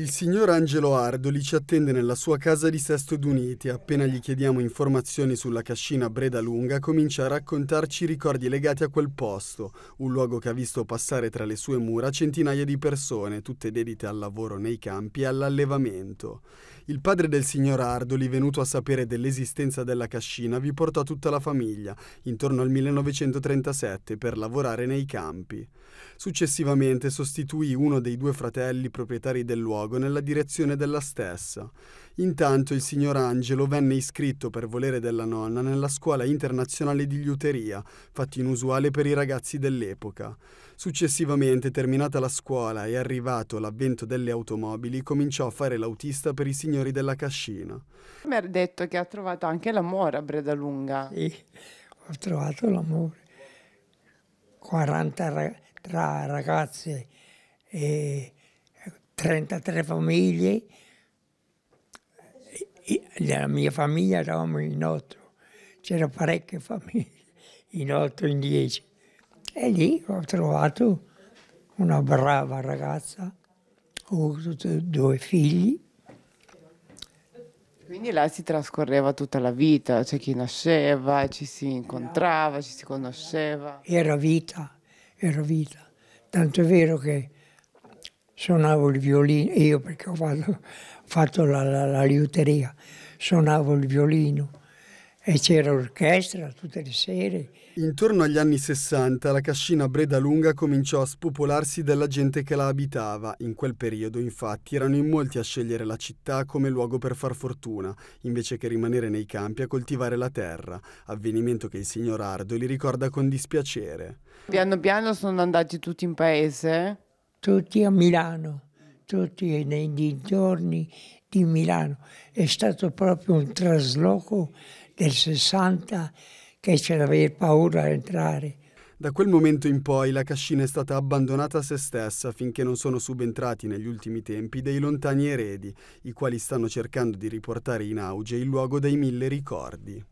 Il signor Angelo Ardoli ci attende nella sua casa di Sesto d'Uniti. Appena gli chiediamo informazioni sulla cascina Breda Lunga, comincia a raccontarci ricordi legati a quel posto, un luogo che ha visto passare tra le sue mura centinaia di persone, tutte dedite al lavoro nei campi e all'allevamento. Il padre del signor Ardoli, venuto a sapere dell'esistenza della cascina, vi portò tutta la famiglia, intorno al 1937, per lavorare nei campi. Successivamente sostituì uno dei due fratelli proprietari del luogo nella direzione della stessa. Intanto il signor Angelo venne iscritto per volere della nonna nella scuola internazionale di liuteria, fatto inusuale per i ragazzi dell'epoca. Successivamente, terminata la scuola e arrivato l'avvento delle automobili, cominciò a fare l'autista per i signori della cascina. Mi ha detto che ha trovato anche l'amore a Bredalunga. Sì, ho trovato l'amore. 40 ra- tra ragazze e 33 eh, famiglie la mia famiglia eravamo in otto, c'era parecchie famiglie, in otto, in dieci. E lì ho trovato una brava ragazza, ho avuto due figli. Quindi là si trascorreva tutta la vita, c'è cioè chi nasceva, ci si incontrava, ci si conosceva. Era vita, era vita. Tanto è vero che suonavo il violino, io perché ho fatto, fatto la, la, la liuteria, suonavo il violino e c'era orchestra tutte le sere. Intorno agli anni 60 la cascina Breda Lunga cominciò a spopolarsi della gente che la abitava. In quel periodo, infatti, erano in molti a scegliere la città come luogo per far fortuna, invece che rimanere nei campi a coltivare la terra, avvenimento che il signor Ardo li ricorda con dispiacere. Piano piano sono andati tutti in paese? Tutti a Milano tutti e nei dintorni di Milano. È stato proprio un trasloco del 60 che c'era aveva paura a entrare. Da quel momento in poi la cascina è stata abbandonata a se stessa finché non sono subentrati negli ultimi tempi dei lontani eredi, i quali stanno cercando di riportare in auge il luogo dei mille ricordi.